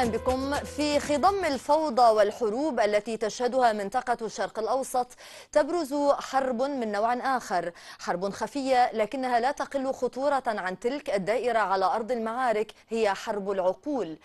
اهلا بكم في خضم الفوضى والحروب التي تشهدها منطقه الشرق الاوسط تبرز حرب من نوع اخر حرب خفيه لكنها لا تقل خطوره عن تلك الدائره على ارض المعارك هي حرب العقول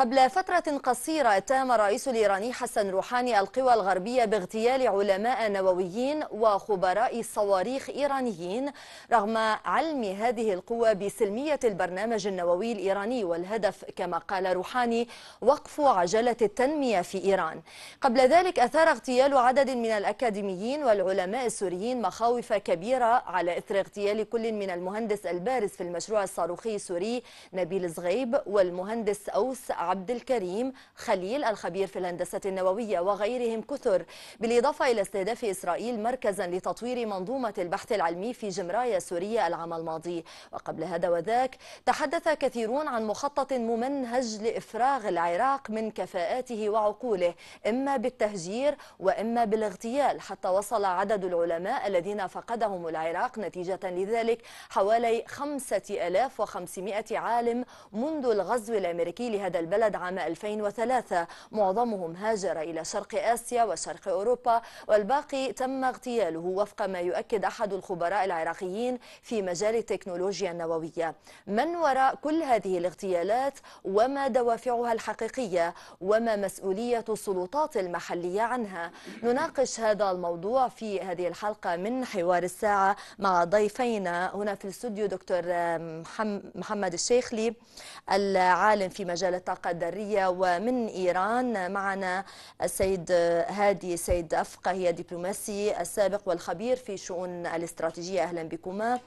قبل فترة قصيرة اتهم الرئيس الإيراني حسن روحاني القوى الغربية باغتيال علماء نوويين وخبراء صواريخ إيرانيين رغم علم هذه القوى بسلمية البرنامج النووي الإيراني والهدف كما قال روحاني وقف عجلة التنمية في إيران قبل ذلك أثار اغتيال عدد من الأكاديميين والعلماء السوريين مخاوف كبيرة على إثر اغتيال كل من المهندس البارز في المشروع الصاروخي السوري نبيل صغيب والمهندس أوس عبد الكريم خليل الخبير في الهندسة النووية وغيرهم كثر بالإضافة إلى استهداف إسرائيل مركزا لتطوير منظومة البحث العلمي في جمرايا سوريا العام الماضي وقبل هذا وذاك تحدث كثيرون عن مخطط ممنهج لإفراغ العراق من كفاءاته وعقوله إما بالتهجير وإما بالاغتيال حتى وصل عدد العلماء الذين فقدهم العراق نتيجة لذلك حوالي 5500 عالم منذ الغزو الأمريكي لهذا البلد البلد عام 2003 معظمهم هاجر إلى شرق آسيا وشرق أوروبا والباقي تم اغتياله وفق ما يؤكد أحد الخبراء العراقيين في مجال التكنولوجيا النووية من وراء كل هذه الاغتيالات وما دوافعها الحقيقية وما مسؤولية السلطات المحلية عنها نناقش هذا الموضوع في هذه الحلقة من حوار الساعة مع ضيفينا هنا في الاستوديو دكتور محمد الشيخلي العالم في مجال الطاقة الطاقة الذرية ومن إيران معنا السيد هادي سيد أفقه هي دبلوماسي السابق والخبير في شؤون الاستراتيجية أهلا بكما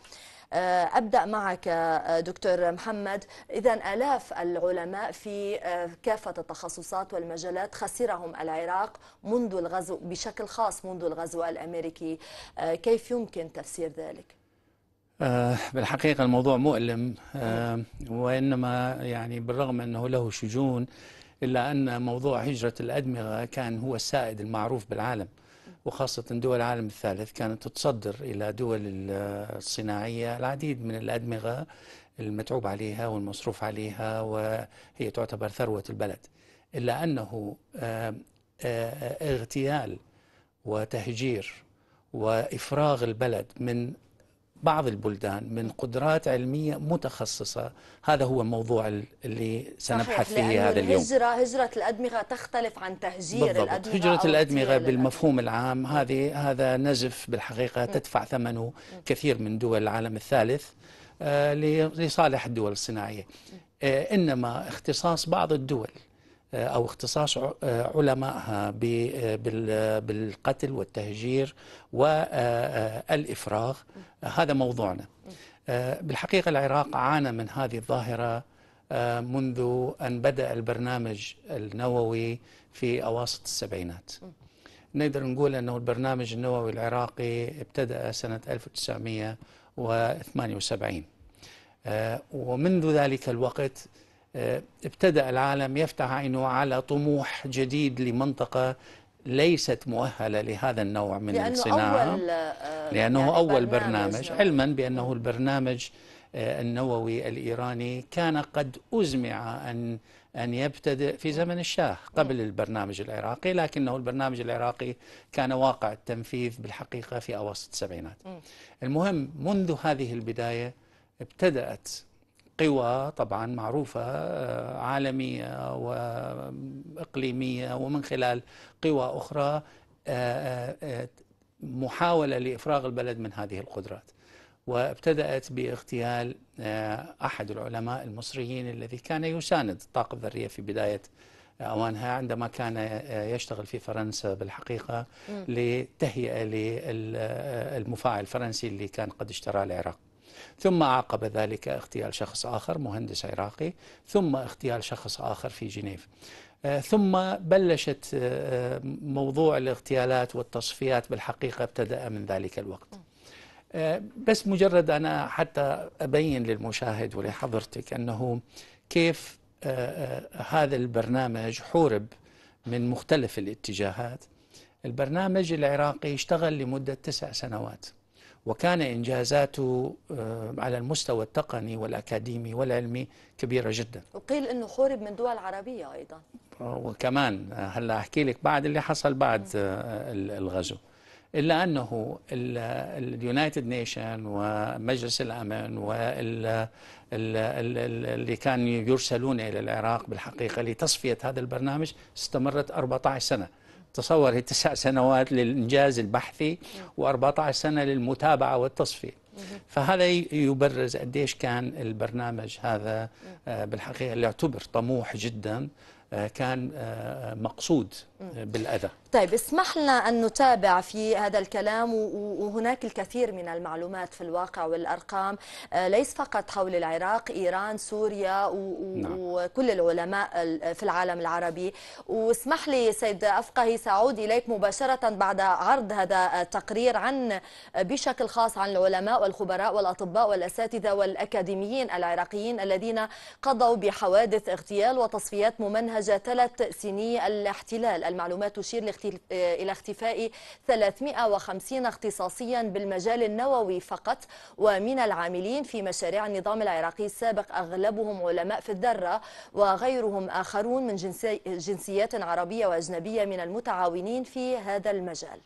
آه، أبدأ معك آه، دكتور محمد إذا ألاف العلماء في آه، كافة التخصصات والمجالات خسرهم العراق منذ الغزو بشكل خاص منذ الغزو الأمريكي كيف يمكن تفسير ذلك؟ آه، بالحقيقة الموضوع مؤلم آه، وإنما يعني بالرغم أنه له شجون إلا أن موضوع هجرة الأدمغة كان هو السائد المعروف بالعالم وخاصة دول العالم الثالث كانت تتصدر إلى دول الصناعية العديد من الأدمغة المتعوب عليها والمصروف عليها وهي تعتبر ثروة البلد إلا أنه آه، اغتيال وتهجير وإفراغ البلد من بعض البلدان من قدرات علمية متخصصة هذا هو الموضوع اللي سنبحث فيه هذا اليوم هجرة هجرة الأدمغة تختلف عن تهجير بالضبط. الأدمغة هجرة الأدمغة بالمفهوم العام هذه هذا نزف بالحقيقة تدفع ثمنه كثير من دول العالم الثالث آه، لصالح الدول الصناعية آه، إنما اختصاص بعض الدول آه، أو اختصاص آه، علمائها آه، بالقتل والتهجير والإفراغ هذا موضوعنا بالحقيقة العراق عانى من هذه الظاهرة منذ أن بدأ البرنامج النووي في أواسط السبعينات نقدر نقول أنه البرنامج النووي العراقي ابتدأ سنة 1978 ومنذ ذلك الوقت آه، ابتدأ العالم يفتح عينه على طموح جديد لمنطقة ليست مؤهلة لهذا النوع من لأنه الصناعة أول آه، لأنه يعني أول برنامج, برنامج علما بأنه البرنامج آه، النووي الإيراني كان قد أزمع أن أن يبتدئ في زمن الشاه قبل البرنامج العراقي لكنه البرنامج العراقي كان واقع التنفيذ بالحقيقة في أواسط السبعينات المهم منذ هذه البداية ابتدأت قوى طبعا معروفة آه، عالمية وإقليمية ومن خلال قوى أخرى آه، آه، محاولة لإفراغ البلد من هذه القدرات وابتدأت باغتيال أحد العلماء المصريين الذي كان يساند الطاقة الذرية في بداية أوانها عندما كان يشتغل في فرنسا بالحقيقة لتهيئة للمفاعل الفرنسي اللي كان قد اشترى العراق ثم عقب ذلك اغتيال شخص آخر مهندس عراقي ثم اغتيال شخص آخر في جنيف آه، ثم بلشت آه، موضوع الاغتيالات والتصفيات بالحقيقة ابتدأ من ذلك الوقت آه، بس مجرد أنا حتى أبين للمشاهد ولحضرتك أنه كيف هذا البرنامج حورب من مختلف الاتجاهات البرنامج العراقي اشتغل لمدة تسع سنوات وكان إنجازاته آه، على المستوى التقني والأكاديمي والعلمي كبيرة جدا وقيل أنه خورب من دول عربية أيضا آه، وكمان آه، هلا أحكي لك بعد اللي حصل بعد الغزو إلا أنه اليونايتد نيشن ومجلس الأمن وال اللي كانوا يرسلون إلى العراق بالحقيقة لتصفية هذا البرنامج استمرت 14 سنة تصور هي تسع سنوات للإنجاز البحثي و14 سنة للمتابعة والتصفية فهذا يبرز قديش كان البرنامج هذا آه، بالحقيقة اللي اعتبر طموح جدا آه، كان آه، مقصود بالأذى طيب اسمح لنا أن نتابع في هذا الكلام وهناك الكثير من المعلومات في الواقع والأرقام آه، ليس فقط حول العراق إيران سوريا نعم. وكل العلماء في العالم العربي واسمح لي سيد أفقهي سأعود إليك مباشرة بعد عرض هذا التقرير عن آه، بشكل خاص عن العلماء والخبراء والأطباء والأساتذة والأكاديميين العراقيين الذين قضوا بحوادث اغتيال وتصفيات ممنهجة ثلاث سنين الاحتلال المعلومات تشير آه، إلى اختفاء 350 اختصاصيا بالمجال النووي فقط ومن العاملين في مشاريع النظام العراقي السابق أغلبهم علماء في الذرة وغيرهم آخرون من جنسيات عربية وأجنبية من المتعاونين في هذا المجال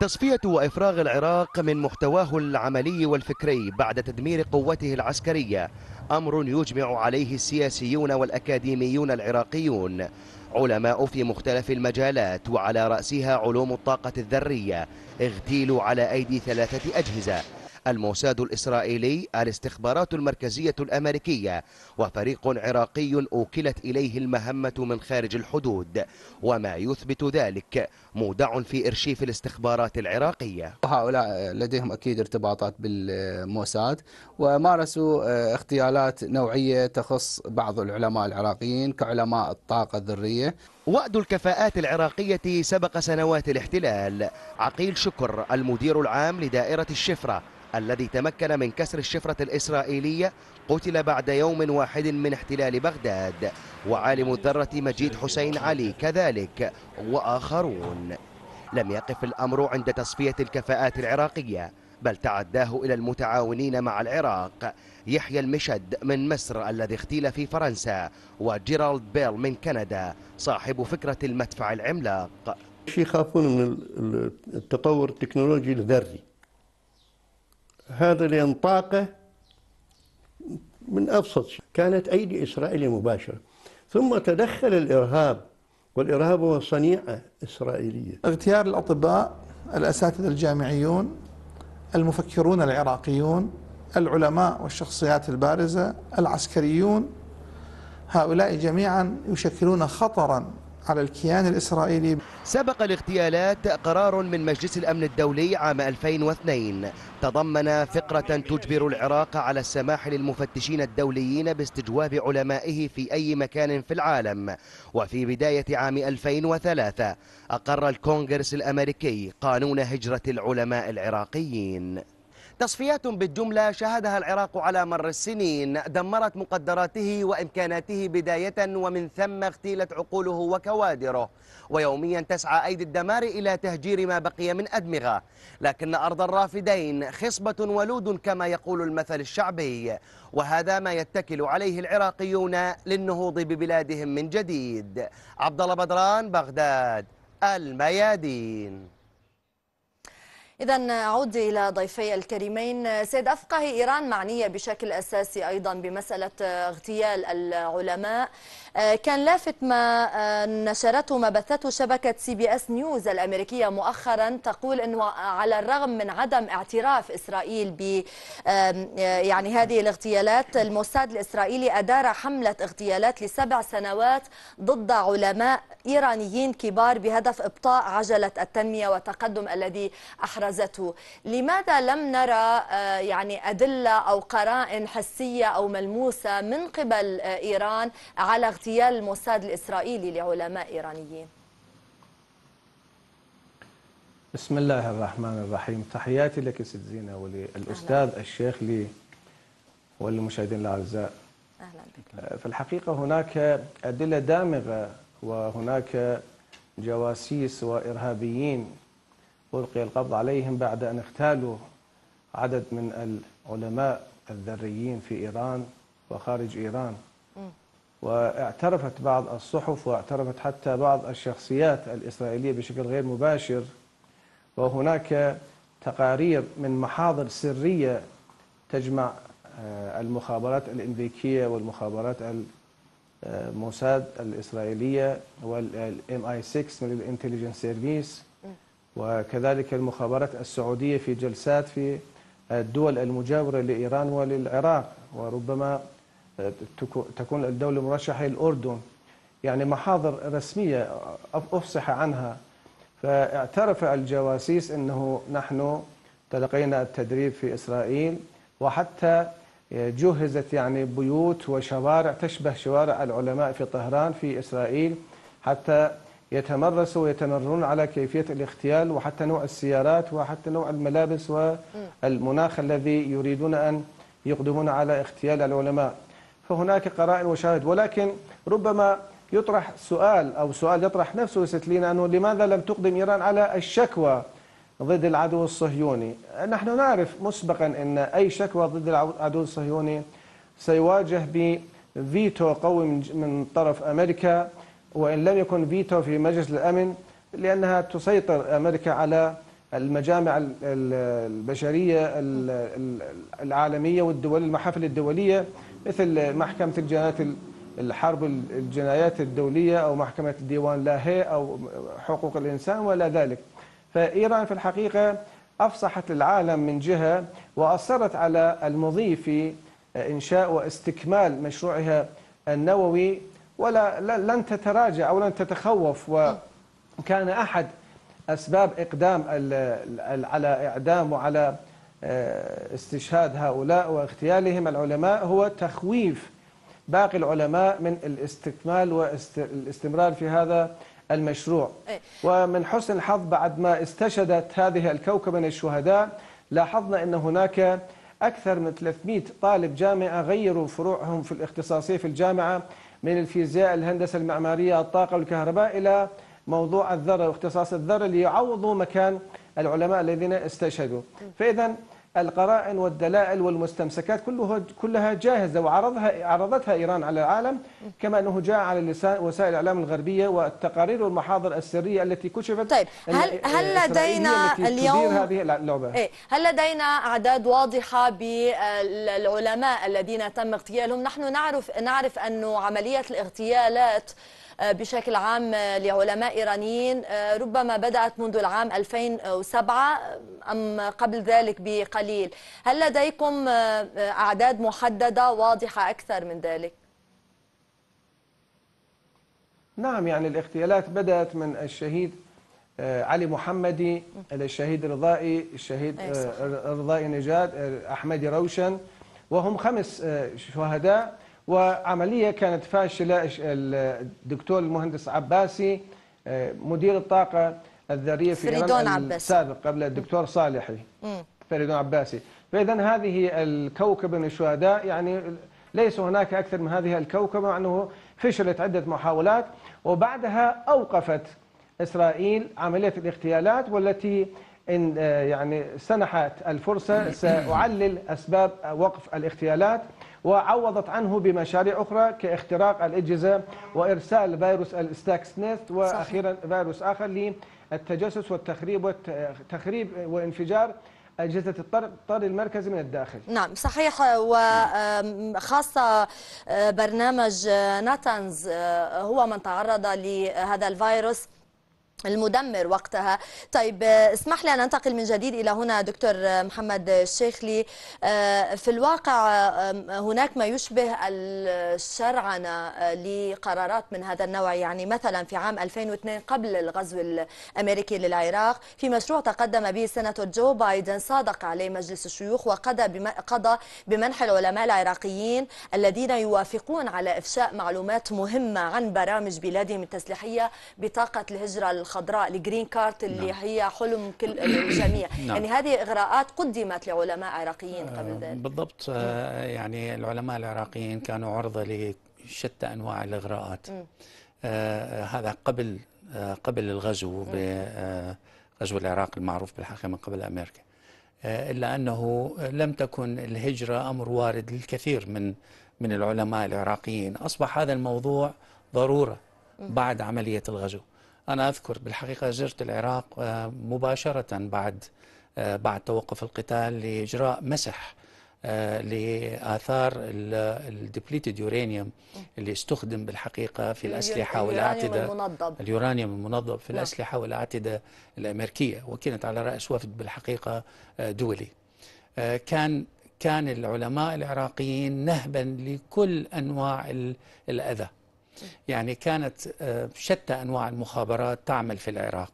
تصفية وإفراغ العراق من محتواه العملي والفكري بعد تدمير قوته العسكرية أمر يجمع عليه السياسيون والأكاديميون العراقيون علماء في مختلف المجالات وعلى رأسها علوم الطاقة الذرية اغتيلوا على أيدي ثلاثة أجهزة الموساد الإسرائيلي الاستخبارات المركزية الأمريكية وفريق عراقي أوكلت إليه المهمة من خارج الحدود وما يثبت ذلك مودع في إرشيف الاستخبارات العراقية هؤلاء لديهم أكيد ارتباطات بالموساد ومارسوا آه، اغتيالات نوعية تخص بعض العلماء العراقيين كعلماء الطاقة الذرية وأد الكفاءات العراقية سبق سنوات الاحتلال عقيل شكر المدير العام لدائرة الشفرة الذي تمكن من كسر الشفرة الإسرائيلية قتل بعد يوم واحد من احتلال بغداد وعالم الذرة مجيد حسين علي كذلك وآخرون لم يقف الأمر عند تصفية الكفاءات العراقية بل تعداه إلى المتعاونين مع العراق يحيى المشد من مصر الذي اغتيل في فرنسا وجيرالد بيل من كندا صاحب فكرة المدفع العملاق يخافون من التطور التكنولوجي الذري هذا الانطاقه من ابسط شيء كانت ايدي اسرائيليه مباشره ثم تدخل الارهاب والارهاب هو صنيعه اسرائيليه اغتيال الاطباء الاساتذه الجامعيون المفكرون العراقيون العلماء والشخصيات البارزه العسكريون هؤلاء جميعا يشكلون خطرا على الكيان الإسرائيلي سبق الاغتيالات قرار من مجلس الأمن الدولي عام 2002 تضمن فقرة تجبر العراق على السماح للمفتشين الدوليين باستجواب علمائه في أي مكان في العالم وفي بداية عام 2003 أقر الكونغرس الأمريكي قانون هجرة العلماء العراقيين تصفيات بالجملة شهدها العراق على مر السنين دمرت مقدراته وإمكاناته بداية ومن ثم اغتيلت عقوله وكوادره ويوميا تسعى أيدي الدمار إلى تهجير ما بقي من أدمغة لكن أرض الرافدين خصبة ولود كما يقول المثل الشعبي وهذا ما يتكل عليه العراقيون للنهوض ببلادهم من جديد عبد الله بدران بغداد الميادين إذا أعود إلى ضيفي الكريمين سيد أفقه إيران معنية بشكل أساسي أيضا بمسألة اغتيال العلماء آه، كان لافت ما آه، نشرته ما بثته شبكة سي بي أس نيوز الأمريكية مؤخرا تقول أنه على الرغم من عدم اعتراف إسرائيل ب آه، يعني هذه الاغتيالات الموساد الإسرائيلي أدار حملة اغتيالات لسبع سنوات ضد علماء إيرانيين كبار بهدف إبطاء عجلة التنمية والتقدم الذي أحرز ابرزته لماذا لم نرى آه، يعني أدلة أو قرائن حسية أو ملموسة من قبل آه، إيران على اغتيال الموساد الإسرائيلي لعلماء إيرانيين بسم الله الرحمن الرحيم تحياتي لك سيد زينة وللأستاذ الشيخ لي وللمشاهدين الأعزاء أهلا بك آه، في الحقيقة هناك أدلة دامغة وهناك جواسيس وإرهابيين ألقي القبض عليهم بعد أن اغتالوا عدد من العلماء الذريين في إيران وخارج إيران واعترفت بعض الصحف واعترفت حتى بعض الشخصيات الإسرائيلية بشكل غير مباشر وهناك تقارير من محاضر سرية تجمع آه، المخابرات الأمريكية والمخابرات الموساد آه، الإسرائيلية والام اي 6 من الانتليجنس سيرفيس وكذلك المخابرات السعودية في جلسات في الدول المجاورة لإيران وللعراق وربما آه، تكون الدولة المرشحة الأردن يعني محاضر رسمية أفصح عنها فاعترف الجواسيس أنه نحن تلقينا التدريب في إسرائيل وحتى آه، جهزت يعني بيوت وشوارع تشبه شوارع العلماء في طهران في إسرائيل حتى يتمرسوا ويتمرنون على كيفية الاغتيال وحتى نوع السيارات وحتى نوع الملابس والمناخ الذي يريدون أن يقدمون على اغتيال العلماء فهناك قرائن وشاهد ولكن ربما يطرح سؤال أو سؤال يطرح نفسه ستلين أنه لماذا لم تقدم إيران على الشكوى ضد العدو الصهيوني نحن نعرف مسبقا أن أي شكوى ضد العدو الصهيوني سيواجه بفيتو قوي من طرف أمريكا وإن لم يكن فيتو في مجلس الأمن لأنها تسيطر أمريكا على المجامع البشرية العالمية والدول المحافل الدولية مثل محكمة الجنايات الحرب الجنايات الدولية أو محكمة الديوان لاهي أو حقوق الإنسان ولا ذلك فإيران في الحقيقة أفصحت العالم من جهة وأصرت على المضي في إنشاء واستكمال مشروعها النووي ولا لن تتراجع أو لن تتخوف وكان أحد أسباب إقدام على إعدام وعلى آه، استشهاد هؤلاء واغتيالهم العلماء هو تخويف باقي العلماء من الاستكمال والاستمرار في هذا المشروع إيه. ومن حسن الحظ بعد ما استشهدت هذه الكوكب من الشهداء لاحظنا أن هناك أكثر من 300 طالب جامعة غيروا فروعهم في الاختصاصية في الجامعة من الفيزياء الهندسة المعمارية الطاقة والكهرباء إلى موضوع الذرة واختصاص الذرة ليعوضوا مكان العلماء الذين استشهدوا فإذا القرائن والدلائل والمستمسكات كلها كلها جاهزه وعرضها عرضتها ايران على العالم كما انه جاء على لسان وسائل الاعلام الغربيه والتقارير والمحاضر السريه التي كشفت طيب هل هل لدينا اليوم هذه اللعبه إيه هل لدينا اعداد واضحه بالعلماء الذين تم اغتيالهم نحن نعرف نعرف انه عمليه الاغتيالات آه، بشكل عام آه، لعلماء إيرانيين آه، ربما بدأت منذ العام 2007 أم قبل ذلك بقليل هل لديكم أعداد محددة واضحة أكثر من ذلك؟ نعم يعني الاغتيالات بدأت من الشهيد علي محمدي الشهيد رضائي الشهيد رضائي نجاد أحمدي روشن وهم خمس شهداء وعملية كانت فاشلة الدكتور المهندس عباسي آه، مدير الطاقة الذرية في عباسي السابق قبل الدكتور صالحي فريدون عباسي فإذا هذه الكوكبة من الشهداء يعني ليس هناك أكثر من هذه الكوكبة مع أنه فشلت عدة محاولات وبعدها أوقفت إسرائيل عملية الاغتيالات والتي إن آه، يعني سنحت الفرصة سأعلل أسباب وقف الاغتيالات وعوضت عنه بمشاريع أخرى كاختراق الأجهزة وإرسال فيروس الستاكس نيست وأخيرا فيروس آخر للتجسس والتخريب والتخريب وانفجار أجهزة الطر المركزي من الداخل نعم صحيح وخاصة آه، برنامج آه، ناتانز آه، هو من تعرض لهذا الفيروس المدمر وقتها طيب اسمح لي أن أنتقل من جديد إلى هنا دكتور محمد الشيخلي آه، في الواقع هناك ما يشبه الشرعنة لقرارات من هذا النوع يعني مثلا في عام 2002 قبل الغزو الأمريكي للعراق في مشروع تقدم به السناتور جو بايدن صادق عليه مجلس الشيوخ وقضى قضى بمنح العلماء العراقيين الذين يوافقون على إفشاء معلومات مهمة عن برامج بلادهم التسليحية بطاقة الهجرة الخاصة الخضراء الجرين كارت اللي نعم. هي حلم كل الجميع نعم. يعني هذه إغراءات قدمت لعلماء عراقيين قبل آه، ذلك بالضبط آه يعني العلماء العراقيين كانوا عرضة لشتى أنواع الإغراءات آه،, آه هذا قبل آه قبل الغزو بغزو آه، العراق المعروف بالحقيقة من قبل أمريكا إلا أنه لم تكن الهجرة أمر وارد للكثير من من العلماء العراقيين أصبح هذا الموضوع ضرورة بعد عملية الغزو أنا أذكر بالحقيقة زرت العراق آه، مباشرة بعد آه، بعد توقف القتال لإجراء مسح آه، لآثار الديبليتد يورانيوم اللي استخدم بالحقيقة في الأسلحة والأعتدة المنضب. اليورانيوم المنضب في نعم. الأسلحة والأعتدة الأمريكية وكانت على رأس وفد بالحقيقة دولي كان كان العلماء العراقيين نهبا لكل أنواع الأذى يعني كانت آه، شتى أنواع المخابرات تعمل في العراق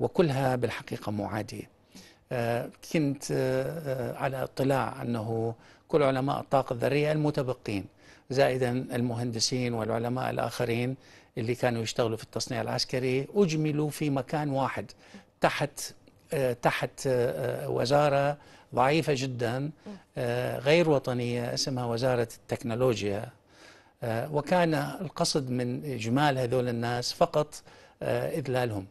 وكلها بالحقيقة معادية آه، كنت آه، على اطلاع أنه كل علماء الطاقة الذرية المتبقين زائدا المهندسين والعلماء الآخرين اللي كانوا يشتغلوا في التصنيع العسكري أجملوا في مكان واحد تحت تحت وزارة ضعيفة جدا غير وطنية اسمها وزارة التكنولوجيا آه، وكان القصد من إجمال هذول الناس فقط آه، إذلالهم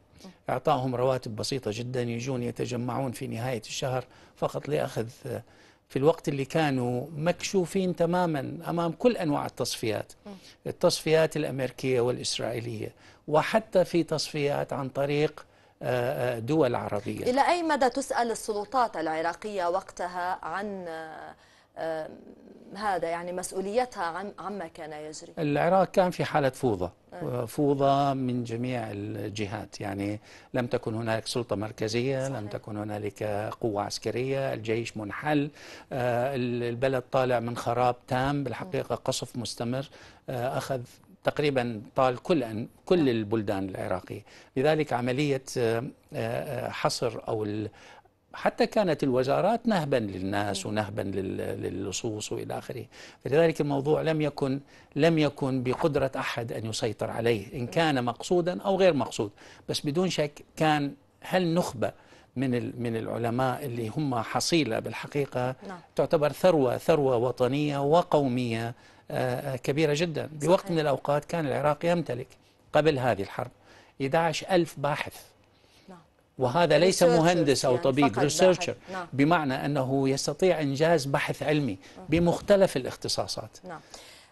إعطائهم رواتب بسيطة جدا يجون يتجمعون في نهاية الشهر فقط لأخذ آه، في الوقت اللي كانوا مكشوفين تماما أمام كل أنواع التصفيات التصفيات الأمريكية والإسرائيلية وحتى في تصفيات عن طريق دول عربية إلى أي مدى تسأل السلطات العراقية وقتها عن هذا يعني مسؤوليتها عن عما كان يجري العراق كان في حالة فوضى آه. فوضى من جميع الجهات يعني لم تكن هنالك سلطة مركزية صحيح. لم تكن هنالك قوة عسكرية الجيش منحل آه، البلد طالع من خراب تام بالحقيقة قصف مستمر آه، أخذ تقريبا طال كل أن كل البلدان العراقية لذلك عملية حصر أو حتى كانت الوزارات نهبا للناس ونهبا للصوص والى اخره فلذلك الموضوع لم يكن لم يكن بقدره احد ان يسيطر عليه ان كان مقصودا او غير مقصود بس بدون شك كان هل نخبه من من العلماء اللي هم حصيله بالحقيقه نعم. تعتبر ثروه ثروه وطنيه وقوميه آه، آه، كبيره جدا بوقت من الاوقات كان العراق يمتلك قبل هذه الحرب 11 ألف باحث وهذا ليس مهندس أو يعني طبيب ريسيرشر نعم. بمعنى أنه يستطيع إنجاز بحث علمي نعم. بمختلف الاختصاصات نعم.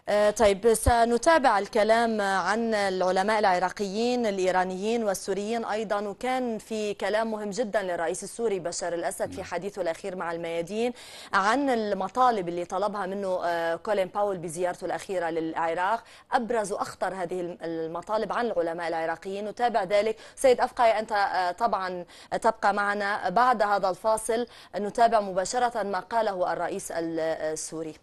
آه، طيب سنتابع الكلام عن العلماء العراقيين الإيرانيين والسوريين أيضا وكان في كلام مهم جدا للرئيس السوري بشار الأسد في نعم. حديثه الأخير مع الميادين عن المطالب اللي طلبها منه آه، كولين باول بزيارته الأخيرة للعراق أبرز وأخطر هذه المطالب عن العلماء العراقيين نتابع ذلك سيد أفقاي أنت آه، طبعا تبقى معنا بعد هذا الفاصل نتابع مباشرة ما قاله الرئيس السوري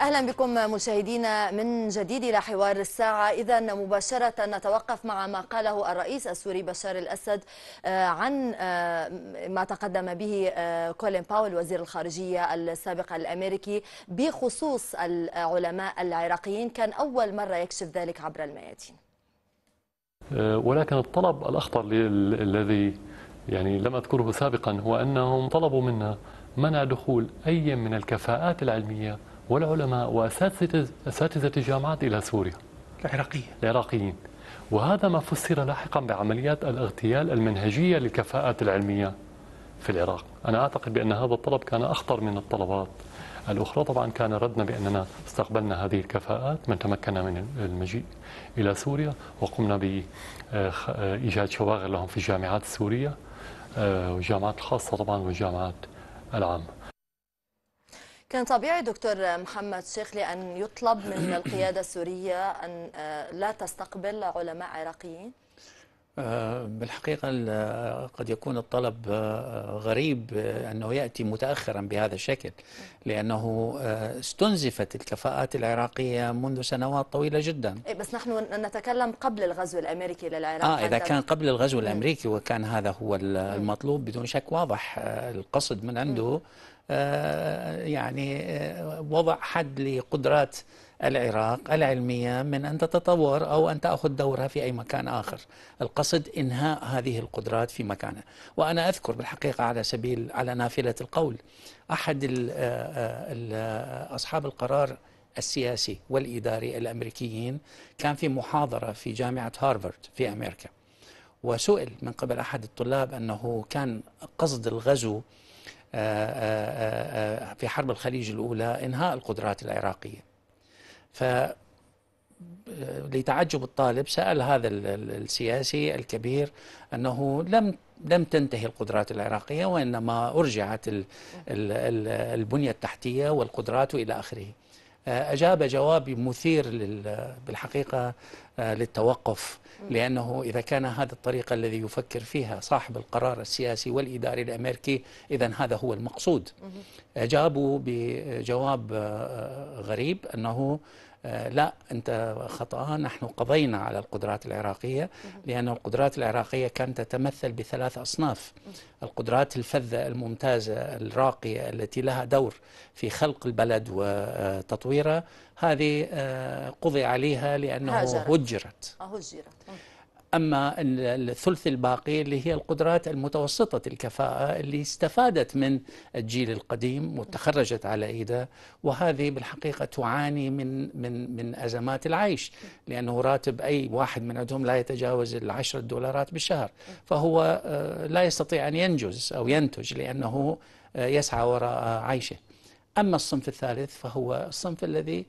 أهلا بكم مشاهدينا من جديد إلى حوار الساعة إذا مباشرة نتوقف مع ما قاله الرئيس السوري بشار الأسد آه، عن آه، ما تقدم به آه، كولين باول وزير الخارجية السابق الأمريكي بخصوص العلماء العراقيين كان أول مرة يكشف ذلك عبر الميادين ولكن الطلب الأخطر الذي يعني لم أذكره سابقا هو أنهم طلبوا منا منع دخول أي من الكفاءات العلمية والعلماء وأساتذة الجامعات إلى سوريا العراقيين العراقيين وهذا ما فسر لاحقا بعمليات الاغتيال المنهجية للكفاءات العلمية في العراق أنا أعتقد بأن هذا الطلب كان أخطر من الطلبات الأخرى طبعا كان ردنا بأننا استقبلنا هذه الكفاءات من تمكن من المجيء إلى سوريا وقمنا بإيجاد آه، آه، شواغر لهم في الجامعات السورية آه، والجامعات الخاصة طبعا والجامعات العامة كان طبيعي دكتور محمد شيخ لأن يطلب من القيادة السورية أن آه، لا تستقبل علماء عراقيين؟ آه، بالحقيقة آه، قد يكون الطلب غريب أنه يأتي متأخرا بهذا الشكل لأنه استنزفت الكفاءات العراقية منذ سنوات طويلة جدا إيه، بس نحن نتكلم قبل الغزو الأمريكي للعراق آه إذا كان قبل الغزو الأمريكي وكان هذا هو المطلوب بدون شك واضح القصد من عنده آه، يعني آه، وضع حد لقدرات العراق العلمية من أن تتطور أو أن تأخذ دورها في أي مكان آخر القصد إنهاء هذه القدرات في مكانها وأنا أذكر بالحقيقة على سبيل على نافلة القول أحد آه، أصحاب القرار السياسي والإداري الأمريكيين كان في محاضرة في جامعة هارفارد في أمريكا وسئل من قبل أحد الطلاب أنه كان قصد الغزو آه، آه، آه، في حرب الخليج الأولى إنهاء القدرات العراقية ف لتعجب الطالب سأل هذا السياسي الكبير أنه لم لم تنتهي القدرات العراقية وإنما أرجعت البنية التحتية والقدرات إلى آخره أجاب جواب مثير بالحقيقة آه، للتوقف لأنه إذا كان هذا الطريقة الذي يفكر فيها صاحب القرار السياسي والإداري الأمريكي إذا هذا هو المقصود أجابوا بجواب آه، غريب أنه آه، لا أنت خطا نحن قضينا على القدرات العراقية لأن القدرات العراقية كانت تتمثل بثلاث أصناف القدرات الفذة الممتازة الراقية التي لها دور في خلق البلد وتطويره هذه آه، قضي عليها لأنه هجرت آه، هجرت أما الثلث الباقي اللي هي القدرات المتوسطة الكفاءة اللي استفادت من الجيل القديم وتخرجت على إيده وهذه بالحقيقة تعاني من من من أزمات العيش لأنه راتب أي واحد من عندهم لا يتجاوز العشرة دولارات بالشهر فهو آه، لا يستطيع أن ينجز أو ينتج لأنه آه، يسعى وراء عيشه أما الصنف الثالث فهو الصنف الذي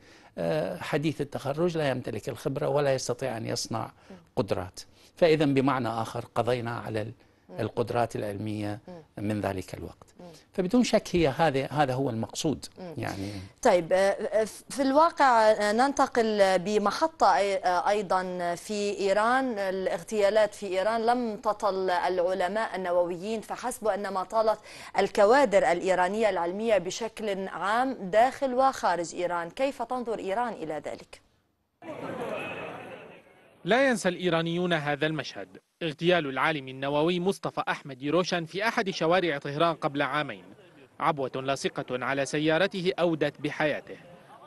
حديث التخرج لا يمتلك الخبرة ولا يستطيع أن يصنع قدرات فإذا بمعنى آخر قضينا على القدرات العلمية من ذلك الوقت فبدون شك هي هذا هذا هو المقصود يعني طيب آه، آه، في الواقع آه، ننتقل بمحطة أيضا في إيران الاغتيالات في إيران لم تطل العلماء النوويين فحسب وإنما طالت الكوادر الإيرانية العلمية بشكل عام داخل وخارج إيران كيف تنظر إيران إلى ذلك؟ لا ينسى الإيرانيون هذا المشهد اغتيال العالم النووي مصطفى أحمد روشن في أحد شوارع طهران قبل عامين عبوة لاصقة على سيارته أودت بحياته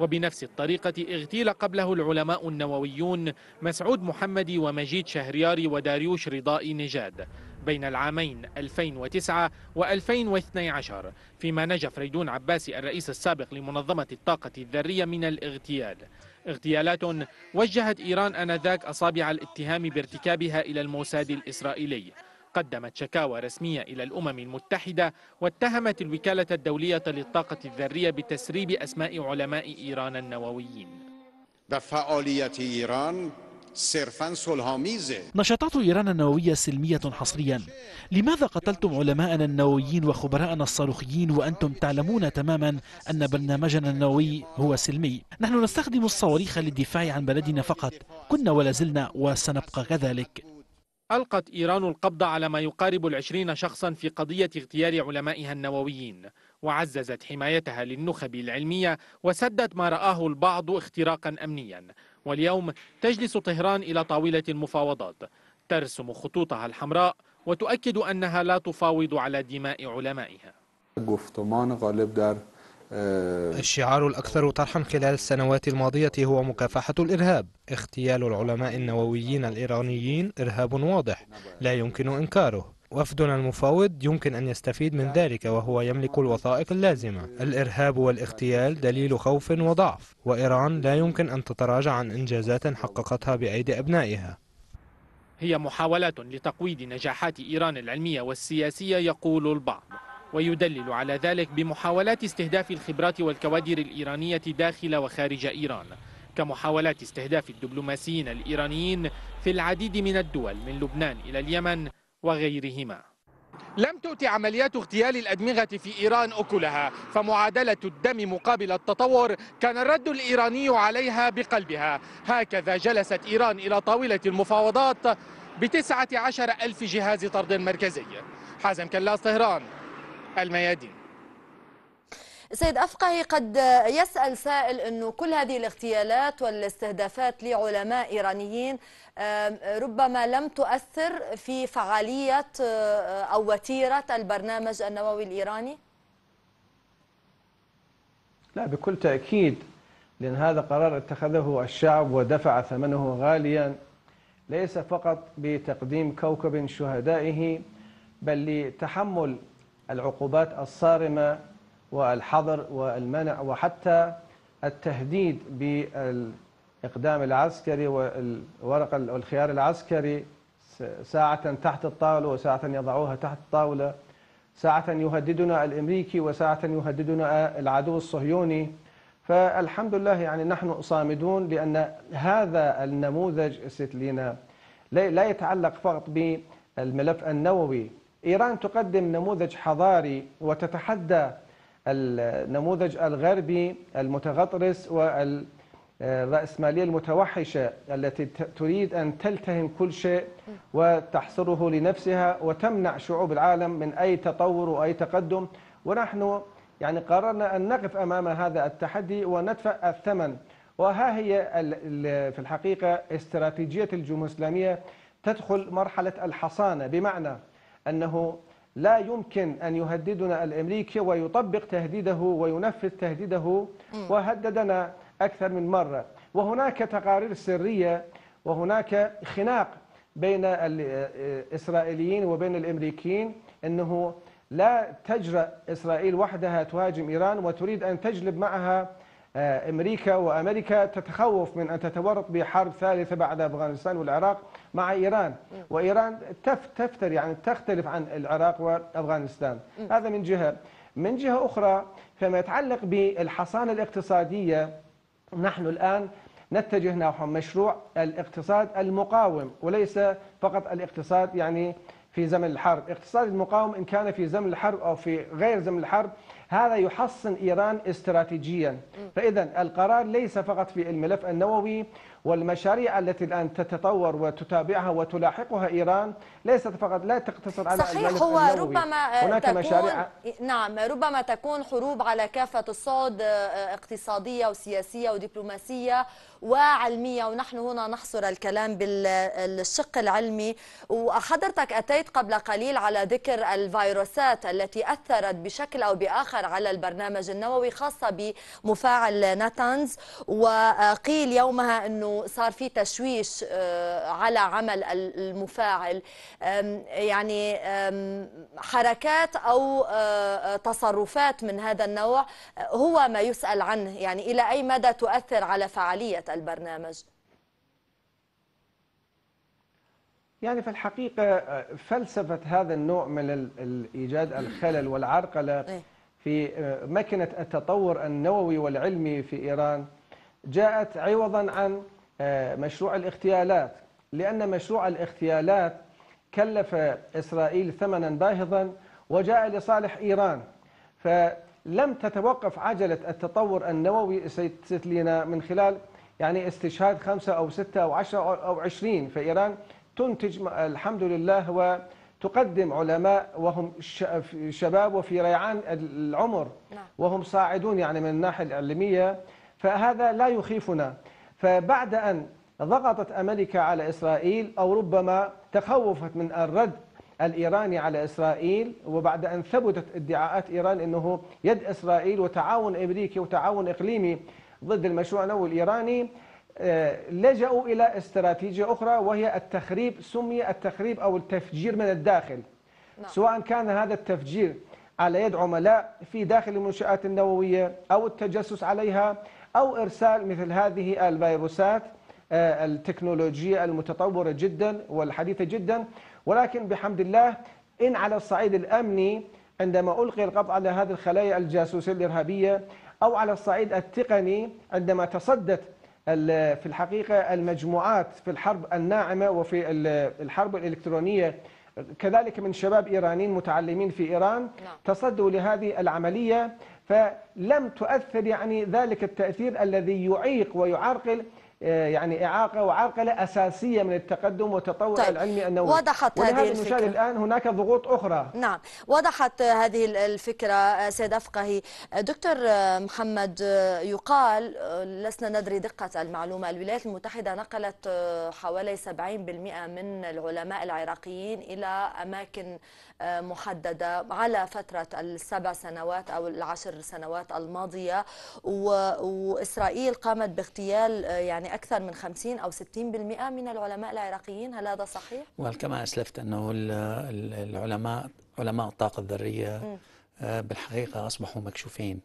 وبنفس الطريقة اغتيل قبله العلماء النوويون مسعود محمدي ومجيد شهرياري وداريوش رضاء نجاد بين العامين 2009 و2012 فيما نجا فريدون عباسي الرئيس السابق لمنظمة الطاقة الذرية من الاغتيال اغتيالات وجهت إيران أنذاك أصابع الاتهام بارتكابها إلى الموساد الإسرائيلي قدمت شكاوى رسمية إلى الأمم المتحدة واتهمت الوكالة الدولية للطاقة الذرية بتسريب أسماء علماء إيران النوويين بفعالية إيران صرفا صلحآمیزه نشاطات إيران النووية سلمية حصريا لماذا قتلتم علماءنا النوويين وخبراءنا الصاروخيين وأنتم تعلمون تماما أن برنامجنا النووي هو سلمي نحن نستخدم الصواريخ للدفاع عن بلدنا فقط كنا ولا زلنا وسنبقى كذلك ألقت إيران القبض على ما يقارب العشرين شخصا في قضية اغتيال علمائها النوويين وعززت حمايتها للنخب العلمية وسدت ما رآه البعض اختراقا أمنيا واليوم تجلس طهران إلى طاولة المفاوضات ترسم خطوطها الحمراء وتؤكد أنها لا تفاوض على دماء علمائها اه، الشعار الأكثر طرحا خلال السنوات الماضية هو مكافحة الإرهاب اغتيال العلماء النوويين الإيرانيين إرهاب واضح لا يمكن إنكاره وفدنا المفاوض يمكن أن يستفيد من ذلك وهو يملك الوثائق اللازمة الإرهاب والاغتيال دليل خوف وضعف وإيران لا يمكن أن تتراجع عن إنجازات حققتها بأيدي أبنائها هي محاولات لتقويض نجاحات إيران العلمية والسياسية يقول البعض ويدلل على ذلك بمحاولات استهداف الخبرات والكوادر الإيرانية داخل وخارج إيران كمحاولات استهداف الدبلوماسيين الإيرانيين في العديد من الدول من لبنان إلى اليمن وغيرهما لم تؤتي عمليات اغتيال الأدمغة في إيران أكلها فمعادلة الدم مقابل التطور كان الرد الإيراني عليها بقلبها هكذا جلست إيران إلى طاولة المفاوضات بتسعة عشر ألف جهاز طرد مركزي حازم كلاس طهران الميادين سيد أفقهي قد يسأل سائل أنه كل هذه الاغتيالات والاستهدافات لعلماء إيرانيين ربما لم تؤثر في فعالية آه، أو وتيرة البرنامج النووي الإيراني؟ لا بكل تأكيد لأن هذا قرار اتخذه الشعب ودفع ثمنه غاليا ليس فقط بتقديم كوكب شهدائه بل لتحمل العقوبات الصارمة والحظر والمنع وحتى التهديد بال إقدام العسكري والورقة والخيار العسكري ساعة تحت الطاولة وساعة يضعوها تحت الطاولة ساعة يهددنا الأمريكي وساعة يهددنا العدو الصهيوني فالحمد لله يعني نحن صامدون لأن هذا النموذج ست لينا لا يتعلق فقط بالملف النووي إيران تقدم نموذج حضاري وتتحدى النموذج الغربي المتغطرس وال الرأسمالية المتوحشة التي تريد أن تلتهم كل شيء وتحصره لنفسها وتمنع شعوب العالم من أي تطور وأي تقدم ونحن يعني قررنا أن نقف أمام هذا التحدي وندفع الثمن وها هي في الحقيقة استراتيجية الجمهورية الإسلامية تدخل مرحلة الحصانة بمعنى أنه لا يمكن أن يهددنا الأمريكي ويطبق تهديده وينفذ تهديده وهددنا أكثر من مرة وهناك تقارير سرية وهناك خناق بين الإسرائيليين وبين الأمريكيين أنه لا تجرأ إسرائيل وحدها تهاجم إيران وتريد أن تجلب معها آه، أمريكا وأمريكا تتخوف من أن تتورط بحرب ثالثة بعد أفغانستان والعراق مع إيران وإيران تفتر يعني تختلف عن العراق وأفغانستان هذا من جهة من جهة أخرى فيما يتعلق بالحصانة الاقتصادية نحن الآن نتجه نحو مشروع الاقتصاد المقاوم وليس فقط الاقتصاد يعني في زمن الحرب اقتصاد المقاوم إن كان في زمن الحرب أو في غير زمن الحرب هذا يحصن إيران استراتيجيا فإذا القرار ليس فقط في الملف النووي والمشاريع التي الآن تتطور وتتابعها وتلاحقها إيران ليست فقط لا تقتصر على صحيح هو النووي. ربما هناك تكون مشاريع نعم ربما تكون حروب على كافة الصعد آه، آه، اقتصادية وسياسية ودبلوماسية وعلمية ونحن هنا نحصر الكلام بالشق العلمي وحضرتك أتيت قبل قليل على ذكر الفيروسات التي أثرت بشكل أو بآخر على البرنامج النووي خاصة بمفاعل ناتانز وقيل يومها أنه صار في تشويش آه، على عمل المفاعل يعني حركات او آه، تصرفات من هذا النوع آه، هو ما يسال عنه يعني الى اي مدى تؤثر على فعاليه البرنامج؟ يعني في الحقيقة فلسفة هذا النوع من إيجاد الخلل والعرقلة إيه. في مكنة التطور النووي والعلمي في إيران جاءت عوضا عن آه، مشروع الاغتيالات لأن مشروع الاغتيالات كلف إسرائيل ثمنا باهظا وجاء لصالح إيران فلم تتوقف عجلة التطور النووي سيد لينا من خلال يعني استشهاد خمسة أو ستة أو عشرة أو عشرين فإيران تنتج الحمد لله وتقدم علماء وهم شباب وفي ريعان العمر نعم. وهم صاعدون يعني من الناحية العلمية فهذا لا يخيفنا فبعد أن ضغطت أمريكا على إسرائيل أو ربما تخوفت من الرد الإيراني على إسرائيل وبعد أن ثبتت ادعاءات إيران أنه يد إسرائيل وتعاون أمريكي وتعاون إقليمي ضد المشروع النووي الإيراني آه، لجأوا إلى استراتيجية أخرى وهي التخريب سمي التخريب أو التفجير من الداخل نعم. سواء كان هذا التفجير على يد عملاء في داخل المنشآت النووية أو التجسس عليها أو إرسال مثل هذه الفيروسات آه، التكنولوجية المتطورة جدا والحديثة جدا ولكن بحمد الله إن على الصعيد الأمني عندما ألقي القبض على هذه الخلايا الجاسوسية الإرهابية أو على الصعيد التقني عندما تصدت في الحقيقة المجموعات في الحرب الناعمة وفي الحرب الإلكترونية كذلك من شباب إيرانيين متعلمين في إيران نعم. تصدوا لهذه العملية فلم تؤثر يعني ذلك التأثير الذي يعيق ويعرقل آه، يعني إعاقة وعرقلة أساسية من التقدم والتطور طيب. العلمي النووي وضحت هذه الفكرة الآن هناك ضغوط أخرى نعم وضحت هذه الفكرة آه، سيد أفقهي آه، دكتور محمد يقال لسنا ندري دقة المعلومة الولايات المتحدة نقلت حوالي 70% من العلماء العراقيين إلى أماكن محددة على فترة السبع سنوات أو العشر سنوات الماضية وإسرائيل قامت باغتيال آه، يعني أكثر من 50 أو 60% من العلماء العراقيين هل هذا صحيح؟ وكما أسلفت أنه العلماء علماء الطاقة الذرية آه، بالحقيقة أصبحوا مكشوفين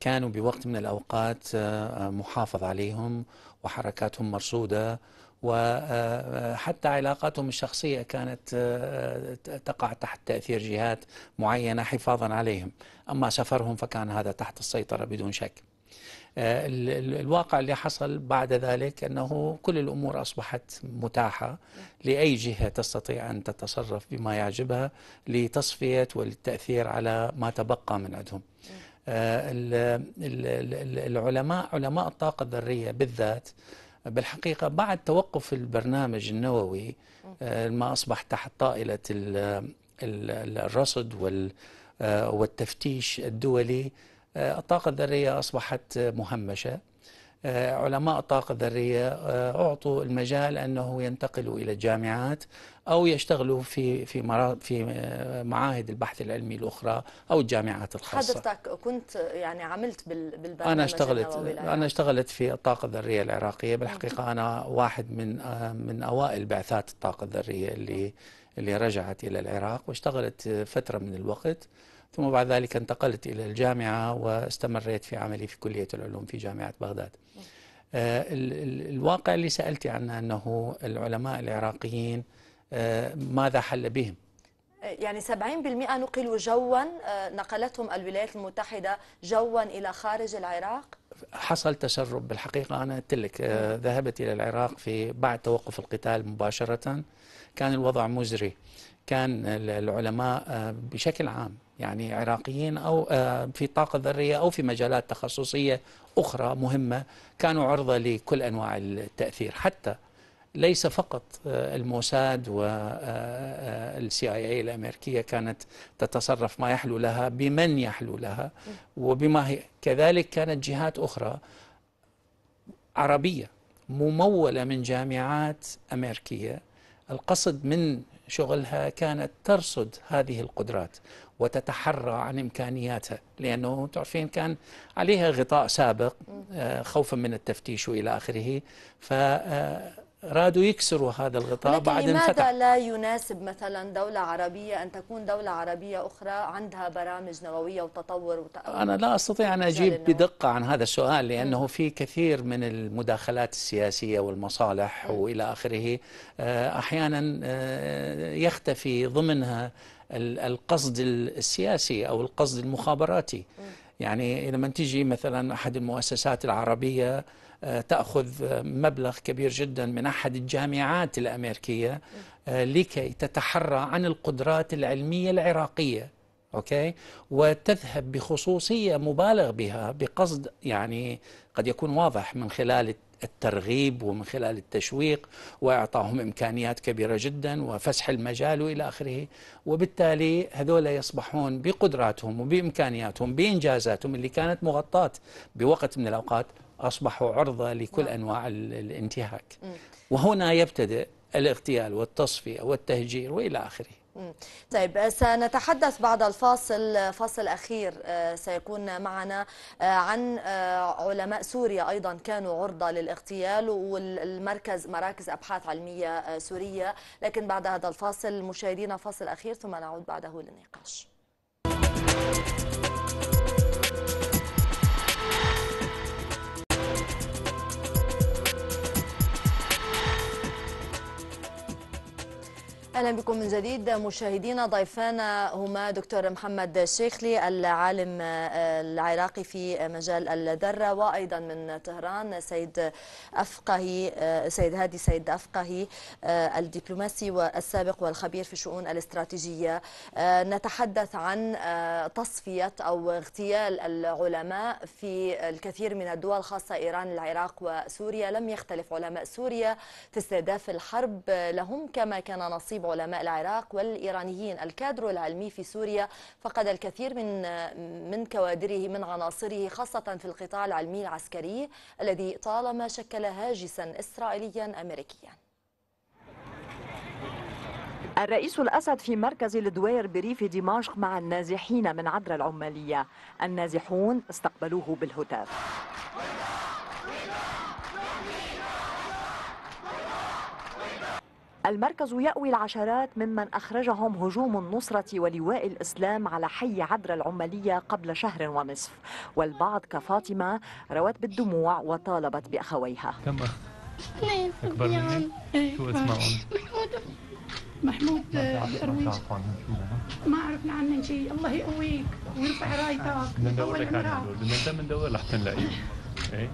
كانوا بوقت من الأوقات آه، محافظ عليهم وحركاتهم مرصودة وحتى علاقاتهم الشخصية كانت آه، آه، تقع تحت تأثير جهات معينة حفاظا عليهم أما سفرهم فكان هذا تحت السيطرة بدون شك آه، الواقع اللي حصل بعد ذلك أنه كل الأمور أصبحت متاحة لأي جهة تستطيع أن تتصرف بما يعجبها لتصفية والتأثير على ما تبقى من عندهم العلماء علماء الطاقة الذرية بالذات بالحقيقة بعد توقف البرنامج النووي آه، ما أصبح تحت طائلة الرصد آه، والتفتيش الدولي الطاقة آه، الذرية أصبحت مهمشة آه، علماء الطاقة الذرية آه، أعطوا المجال أنه ينتقلوا إلى الجامعات أو يشتغلوا في في في آه، معاهد البحث العلمي الأخرى أو الجامعات الخاصة. حضرتك كنت يعني عملت بالبرنامج أنا اشتغلت أنا اشتغلت في الطاقة الذرية العراقية بالحقيقة أنا واحد من من أوائل بعثات الطاقة الذرية اللي اللي رجعت إلى العراق واشتغلت فترة من الوقت ثم بعد ذلك انتقلت إلى الجامعة واستمريت في عملي في كلية العلوم في جامعة بغداد آه، الواقع اللي سألت عنه أنه العلماء العراقيين آه، ماذا حل بهم يعني 70% نقلوا جوا آه، نقلتهم الولايات المتحدة جوا إلى خارج العراق حصل تسرب بالحقيقة أنا قلت لك نعم. ذهبت إلى العراق في بعد توقف القتال مباشرة كان الوضع مزري كان العلماء بشكل عام يعني عراقيين أو آه، في طاقة ذرية أو في مجالات تخصصية أخرى مهمة كانوا عرضة لكل أنواع التأثير حتى ليس فقط آه، الموساد والسي اي اي الامريكيه كانت تتصرف ما يحلو لها بمن يحلو لها وبما هي كذلك كانت جهات اخرى عربيه مموله من جامعات امريكيه القصد من شغلها كانت ترصد هذه القدرات وتتحرى عن إمكانياتها لأنه تعرفين كان عليها غطاء سابق آه، خوفا من التفتيش وإلى آخره ف رادوا يكسروا هذا الغطاء بعد لماذا انفتح. لا يناسب مثلا دولة عربية أن تكون دولة عربية أخرى عندها برامج نووية وتطور أنا لا أستطيع أن أجيب النووي. بدقة عن هذا السؤال لأنه م. في كثير من المداخلات السياسية والمصالح م. وإلى آخره آه، أحيانا آه، يختفي ضمنها القصد السياسي أو القصد المخابراتي يعني لما تيجي مثلا أحد المؤسسات العربية آه، تأخذ آه، مبلغ كبير جدا من أحد الجامعات الأمريكية آه، لكي تتحرى عن القدرات العلمية العراقية اوكي وتذهب بخصوصيه مبالغ بها بقصد يعني قد يكون واضح من خلال الترغيب ومن خلال التشويق واعطائهم إمكانيات كبيرة جدا وفسح المجال وإلى آخره وبالتالي هذول يصبحون بقدراتهم وبإمكانياتهم بإنجازاتهم اللي كانت مغطاة بوقت من الأوقات أصبحوا عرضة لكل نعم. أنواع الانتهاك وهنا يبتدئ الاغتيال والتصفية والتهجير وإلى آخره طيب آه، سنتحدث بعد الفاصل فاصل أخير آه، سيكون معنا آه، عن علماء سوريا أيضا كانوا عرضة للاغتيال والمركز مراكز أبحاث علمية سورية لكن بعد هذا الفاصل مشاهدينا فاصل أخير ثم نعود بعده للنقاش اهلا بكم من جديد مشاهدينا ضيفانا هما دكتور محمد شيخلي العالم العراقي في مجال الذره وايضا من طهران سيد افقهي سيد هادي سيد افقهي الدبلوماسي والسابق والخبير في الشؤون الاستراتيجيه نتحدث عن تصفيه او اغتيال العلماء في الكثير من الدول خاصه ايران العراق وسوريا لم يختلف علماء سوريا في استهداف الحرب لهم كما كان نصيب علماء العراق والإيرانيين الكادر العلمي في سوريا فقد الكثير من من كوادره من عناصره خاصة في القطاع العلمي العسكري الذي طالما شكل هاجسا إسرائيليا أمريكيا الرئيس الأسد في مركز الدوير بريف دمشق مع النازحين من عبر العمالية النازحون استقبلوه بالهتاف المركز يأوي العشرات ممن أخرجهم هجوم النصرة ولواء الإسلام على حي عدرا العمالية قبل شهر ونصف والبعض كفاطمة روت بالدموع وطالبت بأخويها كم اثنين أكبر يعني. شو إيه، محمود الشرويش ما عرفنا عنه شيء الله يقويك ويرفع رايتك بدنا ندور لك على بدنا ندور لحتى نلاقيه ايه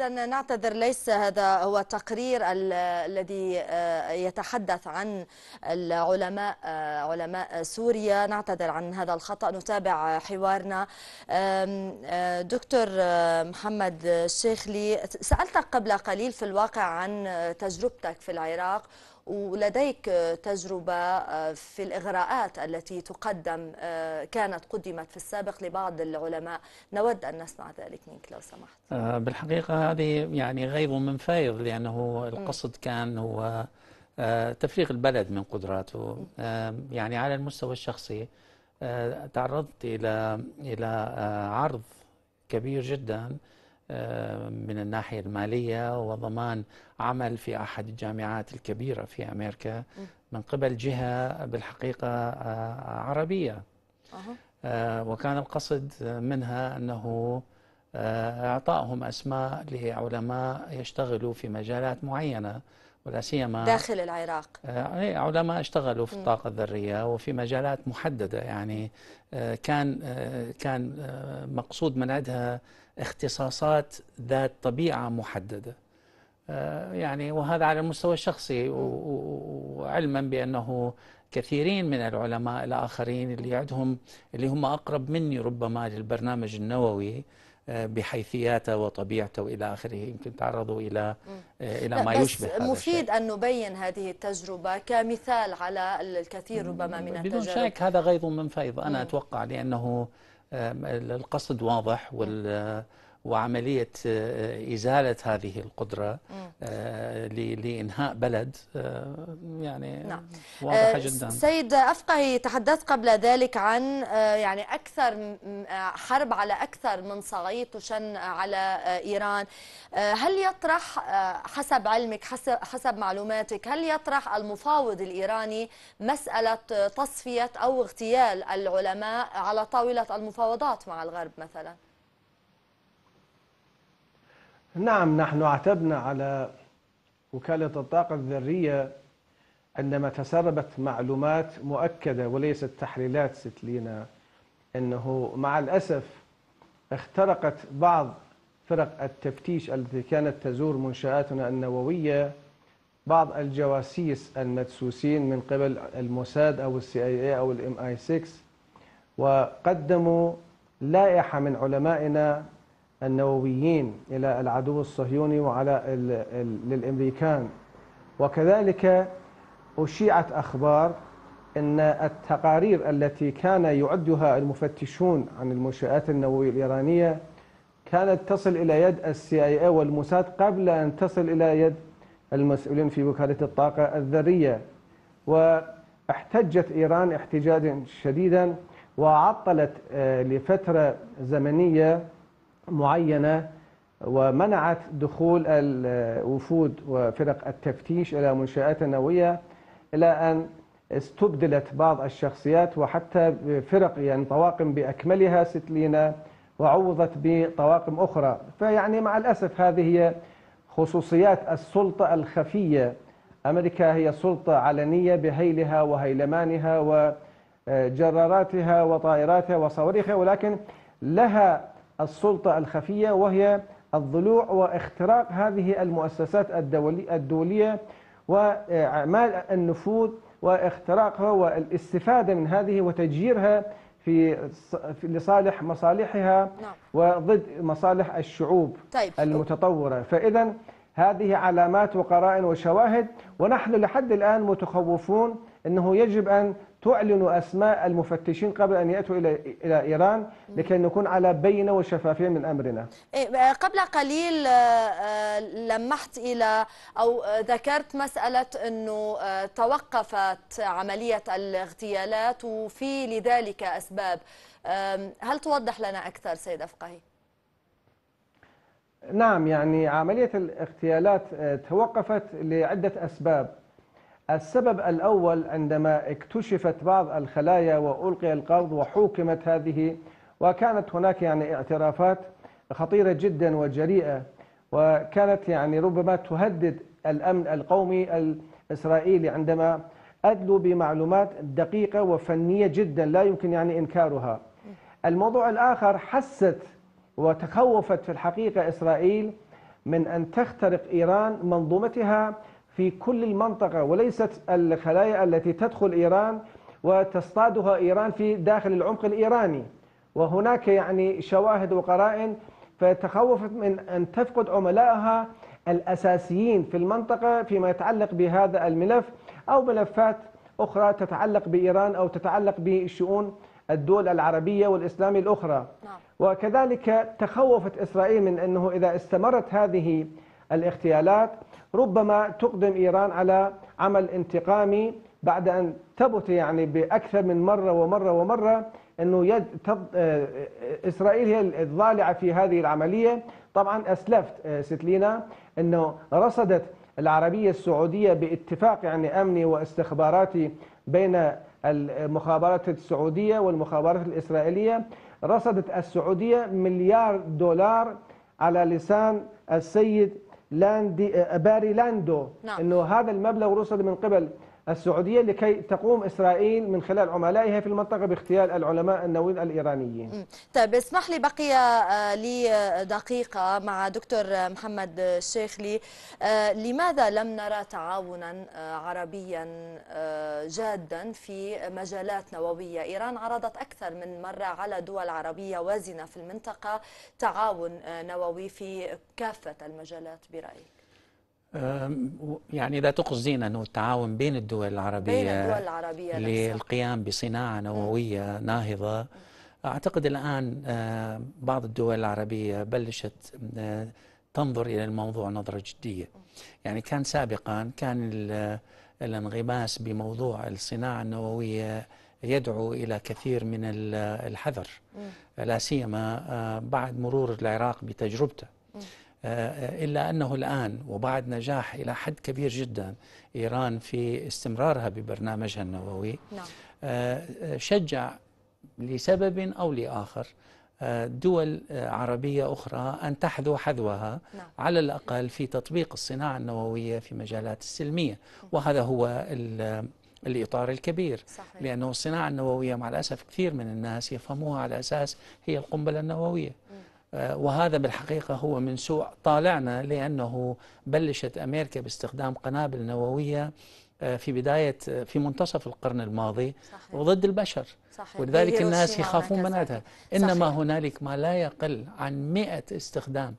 إذا نعتذر ليس هذا هو التقرير الذي آه، يتحدث عن العلماء آه، علماء سوريا نعتذر عن هذا الخطأ نتابع حوارنا آه، دكتور محمد الشيخلي سألتك قبل قليل في الواقع عن تجربتك في العراق ولديك تجربة آه، في الإغراءات التي تقدم آه، كانت قدمت في السابق لبعض العلماء نود أن نسمع ذلك منك لو سمحت آه، بالحقيقة هذه يعني غيب من فايض لأنه القصد كان هو تفريغ البلد من قدراته يعني على المستوى الشخصي تعرضت إلى إلى عرض كبير جدا آه، من الناحية المالية وضمان عمل في أحد الجامعات الكبيرة في أمريكا من قبل جهة بالحقيقة آه، عربية آه، وكان القصد منها أنه إعطائهم أسماء لعلماء يشتغلوا في مجالات معينة ولا سيما داخل العراق إيه، علماء اشتغلوا في الطاقة الذرية وفي مجالات محددة يعني كان كان مقصود من عندها اختصاصات ذات طبيعة محددة آه، يعني وهذا على المستوى الشخصي وعلما بأنه كثيرين من العلماء الآخرين اللي عندهم اللي هم أقرب مني ربما للبرنامج النووي آه، بحيثياته وطبيعته والى اخره يمكن تعرضوا الى آه، الى ما يشبه هذا مفيد ان نبين هذه التجربه كمثال على الكثير ربما من التجارب بدون شك هذا غيظ من فيض انا اتوقع لانه القصد واضح وال وعملية آه، آه، إزالة هذه القدرة آه، لإنهاء بلد يعني نعم. واضحة جدا سيد أفقهي تحدثت قبل ذلك عن يعني أكثر حرب على أكثر من صعيد تشن على إيران هل يطرح حسب علمك حسب معلوماتك هل يطرح المفاوض الإيراني مسألة تصفية أو اغتيال العلماء على طاولة المفاوضات مع الغرب مثلاً نعم نحن عتبنا على وكالة الطاقة الذرية عندما تسربت معلومات مؤكدة وليست تحليلات ستلينا أنه مع الأسف اخترقت بعض فرق التفتيش التي كانت تزور منشآتنا النووية بعض الجواسيس المدسوسين من قبل الموساد أو السي اي اي أو الام اي 6 وقدموا لائحة من علمائنا النوويين إلى العدو الصهيوني وعلى للأمريكان وكذلك أشيعت أخبار أن التقارير التي كان يعدها المفتشون عن المنشآت النووية الإيرانية كانت تصل إلى يد السي اي اي والموساد قبل أن تصل إلى يد المسؤولين في وكالة الطاقة الذرية واحتجت إيران احتجاجا شديدا وعطلت آه، لفترة زمنية معينة ومنعت دخول الوفود وفرق التفتيش إلى منشآت نووية إلى أن استبدلت بعض الشخصيات وحتى فرق يعني طواقم بأكملها ستلينا وعوضت بطواقم أخرى فيعني مع الأسف هذه هي خصوصيات السلطة الخفية أمريكا هي سلطة علنية بهيلها وهيلمانها وجراراتها وطائراتها وصواريخها ولكن لها السلطة الخفية وهي الضلوع واختراق هذه المؤسسات الدولية وأعمال النفوذ واختراقها والاستفادة من هذه وتجييرها في لصالح مصالحها نعم. وضد مصالح الشعوب طيب. المتطورة فإذا هذه علامات وقرائن وشواهد ونحن لحد الآن متخوفون أنه يجب أن تعلن أسماء المفتشين قبل أن يأتوا إلى إلى إيران لكي نكون على بينة وشفافية من أمرنا إيه، آه، قبل قليل آه، آه، لمحت إلى أو ذكرت مسألة أنه توقفت عملية الاغتيالات وفي لذلك أسباب هل توضح لنا أكثر سيد أفقهي؟ نعم يعني عملية الاغتيالات توقفت لعدة أسباب السبب الأول عندما اكتشفت بعض الخلايا وألقي القرض وحوكمت هذه وكانت هناك يعني اعترافات خطيرة جدا وجريئة وكانت يعني ربما تهدد الأمن القومي الإسرائيلي عندما أدلوا بمعلومات دقيقة وفنية جدا لا يمكن يعني إنكارها الموضوع الآخر حست وتخوفت في الحقيقة إسرائيل من أن تخترق إيران منظومتها في كل المنطقة وليست الخلايا التي تدخل إيران وتصطادها إيران في داخل العمق الإيراني وهناك يعني شواهد وقرائن فتخوفت من أن تفقد عملائها الأساسيين في المنطقة فيما يتعلق بهذا الملف أو ملفات أخرى تتعلق بإيران أو تتعلق بشؤون الدول العربية والإسلامية الأخرى نعم. وكذلك تخوفت إسرائيل من أنه إذا استمرت هذه الاغتيالات ربما تقدم إيران على عمل انتقامي بعد أن ثبت يعني بأكثر من مرة ومرة ومرة أنه يد تض... آه، آه، إسرائيل هي الضالعة في هذه العملية طبعا أسلفت آه، ستلينا أنه رصدت العربية السعودية باتفاق يعني أمني واستخباراتي بين المخابرات السعودية والمخابرات الإسرائيلية رصدت السعودية مليار دولار على لسان السيد لاندي آه، باري لاندو نعم. انه هذا المبلغ رصد من قبل السعودية لكي تقوم إسرائيل من خلال عملائها في المنطقة باغتيال العلماء النوويين الإيرانيين طيب اسمح لي بقي آه، لي آه، دقيقة مع دكتور محمد الشيخ لي آه، لماذا لم نرى تعاونا عربيا جادا في مجالات نووية إيران عرضت أكثر من مرة على دول عربية وازنة في المنطقة تعاون نووي في كافة المجالات برأيك يعني لا تقصدين أنه التعاون بين الدول العربية بين الدول العربية للقيام بصناعة نووية ناهضة أعتقد الآن بعض الدول العربية بلشت تنظر إلى الموضوع نظرة جدية يعني كان سابقا كان الانغماس بموضوع الصناعة النووية يدعو إلى كثير من الحذر لا سيما أه، بعد مرور العراق بتجربته آه، آه، إلا أنه الآن وبعد نجاح إلى حد كبير جدا إيران في استمرارها ببرنامجها النووي نعم. آه، شجع لسبب أو لآخر دول عربية أخرى أن تحذو حذوها نعم. على الأقل في تطبيق الصناعة النووية في مجالات السلمية نعم. وهذا هو الإطار الكبير صحيح. لأنه الصناعة النووية مع الأسف كثير من الناس يفهموها على أساس هي القنبلة النووية آه، وهذا بالحقيقة هو من سوء طالعنا لأنه بلشت أمريكا باستخدام قنابل نووية آه، في بداية آه، في منتصف القرن الماضي صحيح. وضد البشر صحيح. ولذلك الناس يخافون من إنما هنالك ما لا يقل عن مئة استخدام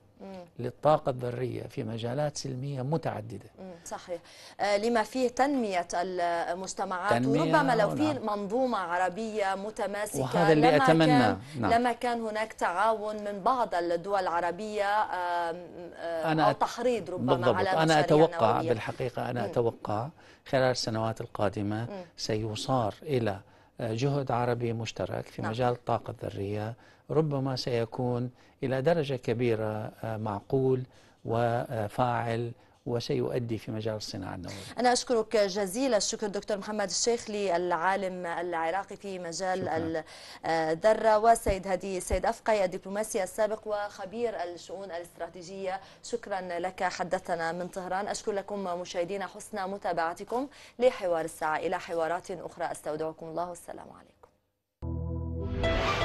للطاقة الذرية في مجالات سلمية متعددة صحيح آه، لما فيه تنمية المجتمعات تنمية وربما لو آه، في نعم. منظومة عربية متماسكة وهذا اللي لما أتمنى كان نعم. لما كان هناك تعاون من بعض الدول العربية أنا أو تحريض ربما بالضبط. على أنا أتوقع نووية. بالحقيقة أنا م. أتوقع خلال السنوات القادمة م. سيصار إلى جهد عربي مشترك في نعم. مجال الطاقة الذرية ربما سيكون إلى درجة كبيرة آه، معقول وفاعل وسيؤدي في مجال الصناعة النووية أنا أشكرك جزيل الشكر دكتور محمد الشيخ للعالم العراقي في مجال شكرا. آه، الذرة وسيد هدي سيد أفقي الدبلوماسي السابق وخبير الشؤون الاستراتيجية شكرا لك حدثنا من طهران أشكر لكم مشاهدينا حسن متابعتكم لحوار الساعة إلى حوارات أخرى أستودعكم الله والسلام عليكم